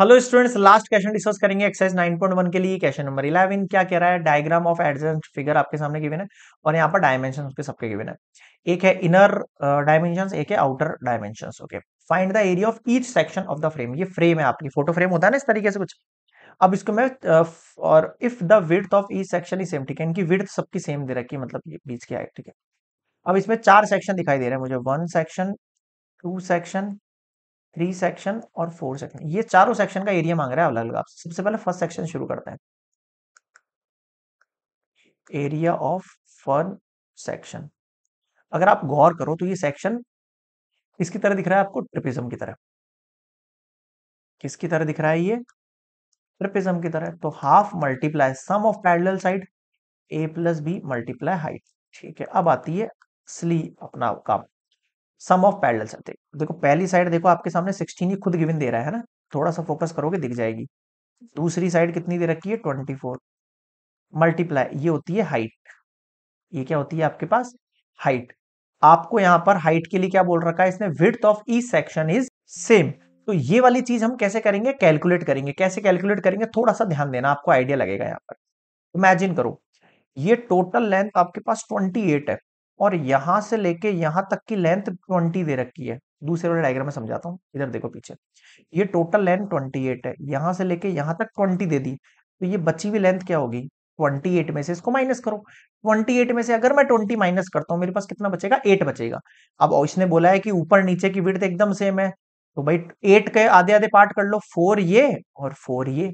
hello students last question discuss करेंगे exercise 9.1 के लिए क्वेश्चन नंबर 11 क्या कह रहा है डायग्राम ऑफ एडजेंट फिगर आपके सामने गिवन है और यहाँ पर डायमेंशन उसके सबके गिवन है एक है इनर डायमेंशन uh, एक है outer dimension okay find the area of each section of the frame ये फ्रेम है आपकी फोटो फ्रेम होता है ना इस तरीके से कुछ अब इसको मैं uh, और if the width of each section is same ठीक है इनकी विर्थ सबकी सेम दे रखी मतलब बीच की हाइट ठीक है अब इसमें चार सेक्शन दिखाई दे रहे हैं मुझे one section two section three section और फोर सेक्शन ये चारों सेक्शन का एरिया मांग रहा है अलग अलग आपसे सबसे पहले फर्स्ट सेक्शन शुरू करते हैं एरिया ऑफ फन सेक्शन अगर आप गौर करो तो ये सेक्शन किसकी तरह दिख रहा है आपको ट्रिपिज्म की तरह किसकी तरह दिख रहा है ये ट्रिपिज्म की तरह तो half multiply sum of parallel side A plus B multiply height ठीक है अब आती है स्ली अपना काम सम ऑफ पैरेलल साइड देखो पहली साइड देखो आपके सामने सिक्सटीन ही खुद गिवन दे रहा है ना थोड़ा सा फोकस करोगे दिख जाएगी दूसरी साइड कितनी दे रखी है ट्वेंटी फोर मल्टीप्लाई ये होती है हाइट ये क्या होती है आपके पास हाइट आपको यहां पर हाइट के लिए क्या बोल रखा है इसने width of E section is same तो ये वाली चीज हम कैसे करेंगे कैलकुलेट करेंगे कैसे कैलकुलेट करेंगे थोड़ा सा ध्यान देना आपको आइडिया लगेगा यहाँ पर इमेजिन करो ये टोटल लेंथ आपके पास 28 है और यहां से लेके यहां तक की लेंथ ट्वेंटी दे रखी है दूसरे वाले डायग्राम में समझाता हूँ इधर देखो पीछे ये टोटल लेंथ 28 है यहां से लेके यहां तक ट्वेंटी दे दी तो ये बची हुई लेंथ क्या होगी 28 में से इसको माइनस करो 28 में से अगर मैं 20 माइनस करता हूँ मेरे पास कितना बचेगा 8 बचेगा अब इसने बोला है कि ऊपर नीचे की विड्थ एकदम सेम है तो भाई 8 के आधे आधे पार्ट कर लो फोर ये और फोर ये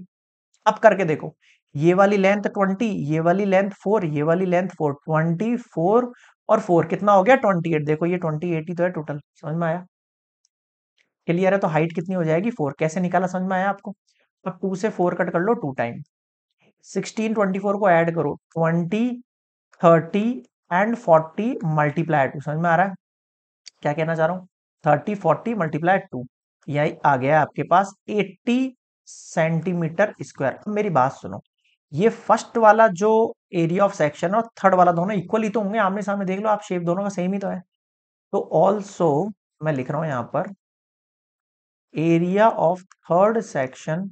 अब करके देखो ये वाली लेंथ 20 ये वाली लेंथ 4 ये वाली लेंथ 4 ट्वेंटी फोर और फोर कितना हो गया ट्वेंटी एट देखो ये ट्वेंटी एट ही तो है टोटल समझ में आया क्लियर है तो हाइट कितनी हो जाएगी फोर कैसे निकाला समझ में आया आपको अब तो टू से फोर कट कर लो two time sixteen twenty four को ऐड करो twenty thirty and forty multiply two समझ में आ रहा है क्या कहना चाह रहा हूँ थर्टी फोर्टी मल्टीप्लाई टू यही आ गया आपके पास एट्टी सेंटीमीटर स्क्वायर मेरी बात सुनो ये फर्स्ट वाला जो एरिया ऑफ सेक्शन और थर्ड वाला दोनों इक्वल ही तो होंगे आमने सामने देख लो आप शेप दोनों का सेम ही तो है तो ऑल्सो मैं लिख रहा हूं यहां पर area of third section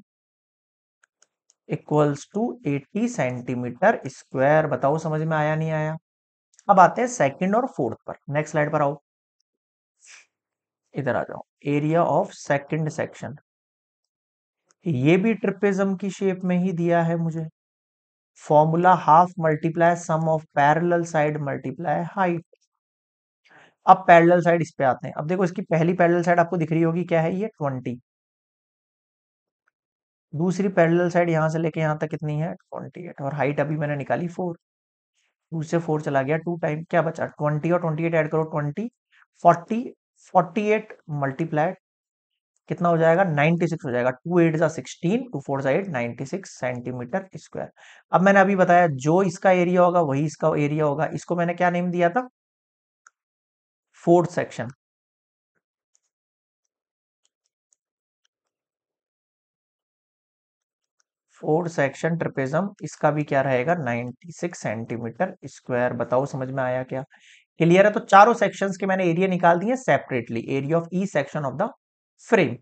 equals to 80 centimetre square बताओ समझ में आया नहीं आया अब आते हैं सेकंड और फोर्थ पर नेक्स्ट स्लाइड पर आओ इधर आ जाओ एरिया ऑफ सेकंड सेक्शन ये भी ट्रिपिज्म की शेप में ही दिया है मुझे formula half multiply sum of parallel side multiply height अब पैरेलल साइड इस पे आते हैं अब देखो इसकी पहली पैरेलल साइड आपको दिख रही होगी क्या है ये ट्वेंटी दूसरी पैरेलल साइड यहां से लेके यहां तक कितनी है ट्वेंटी एट और हाइट अभी मैंने निकाली फोर टू से फोर चला गया टू टाइम क्या बचा ट्वेंटी और ट्वेंटी एट एड करो twenty forty forty eight multiplied कितना हो जाएगा 96 हो जाएगा टू एट जा सिक्सटीन टू फोर जा एट नाइनटी सेंटीमीटर स्क्वायर अब मैंने अभी बताया जो इसका एरिया होगा वही इसका एरिया होगा इसको मैंने क्या नेम दिया था fourth section fourth section trapezium इसका भी क्या रहेगा 96 सेंटीमीटर स्क्वायर बताओ समझ में आया क्या क्लियर है तो चारों सेक्शंस के मैंने एरिया निकाल दिए separately area of E section of the frame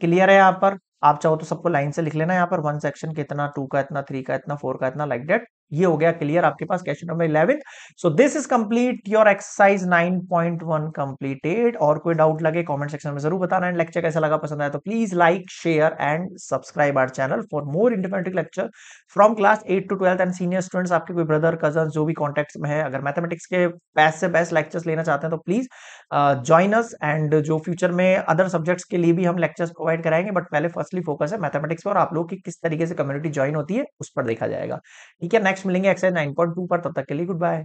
clear है यहाँ पर आप चाहो तो सबको लाइन से लिख लेना यहाँ पर वन सेक्शन कितना टू का इतना थ्री का इतना फोर का इतना लाइक डेट ये हो गया क्लियर आपके पास question number eleven so this is complete your exercise 9.1 completed और कोई डाउट लगे कमेंट सेक्शन में जरूर बताना एंड लेक्चर कैसा लगा पसंद आया तो please like share and subscribe our channel for more intermediate lecture from class eight to twelfth and senior students आपके कोई ब्रदर कजन जो भी कॉन्टेक्ट में है अगर मैथमेटिक्स के बेस्ट से बेस्ट लेक्चर्स लेना चाहते हैं तो प्लीज ज्वाइन अस एंड जो फ्यूचर में अदर सब्जेक्ट्स के लिए भी हम लेक्चर्स प्रोवाइड कराएंगे बट पहले फर्स्टली फोकस है मैथमेटिक्स पर आप लोग की किस तरीके से कम्युनिटी ज्वाइन होती है उस पर देखा जाएगा ठीक है नेक्स्ट नेक्स्ट मिलेंगे एक्सरसाइज नाइन पॉइंट टू पर तब तक के लिए गुड बाय